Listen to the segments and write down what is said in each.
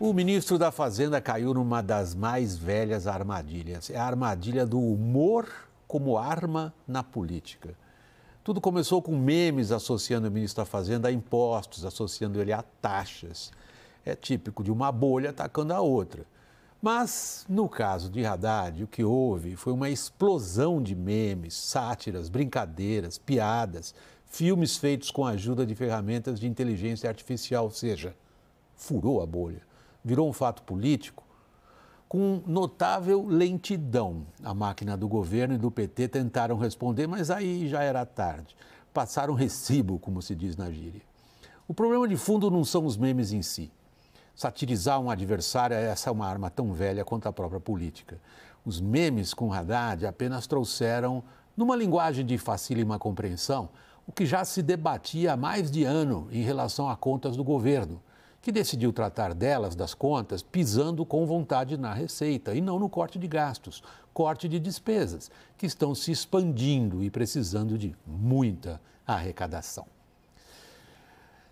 O ministro da Fazenda caiu numa das mais velhas armadilhas. É a armadilha do humor como arma na política. Tudo começou com memes associando o ministro da Fazenda a impostos, associando ele a taxas. É típico de uma bolha atacando a outra. Mas, no caso de Haddad, o que houve foi uma explosão de memes, sátiras, brincadeiras, piadas, filmes feitos com a ajuda de ferramentas de inteligência artificial, ou seja, furou a bolha virou um fato político com notável lentidão. A máquina do governo e do PT tentaram responder, mas aí já era tarde. Passaram recibo, como se diz na gíria. O problema de fundo não são os memes em si. Satirizar um adversário é uma arma tão velha quanto a própria política. Os memes com Haddad apenas trouxeram, numa linguagem de facílima compreensão, o que já se debatia há mais de ano em relação a contas do governo que decidiu tratar delas, das contas, pisando com vontade na receita e não no corte de gastos, corte de despesas, que estão se expandindo e precisando de muita arrecadação.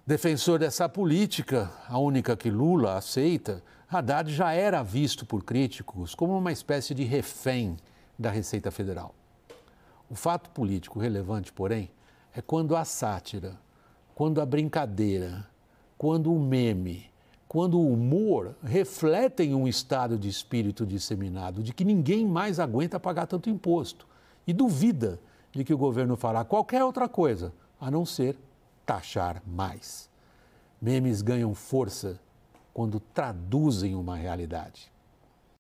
Defensor dessa política, a única que Lula aceita, Haddad já era visto por críticos como uma espécie de refém da Receita Federal. O fato político relevante, porém, é quando a sátira, quando a brincadeira, quando o meme, quando o humor refletem um estado de espírito disseminado, de que ninguém mais aguenta pagar tanto imposto e duvida de que o governo fará qualquer outra coisa a não ser taxar mais. Memes ganham força quando traduzem uma realidade.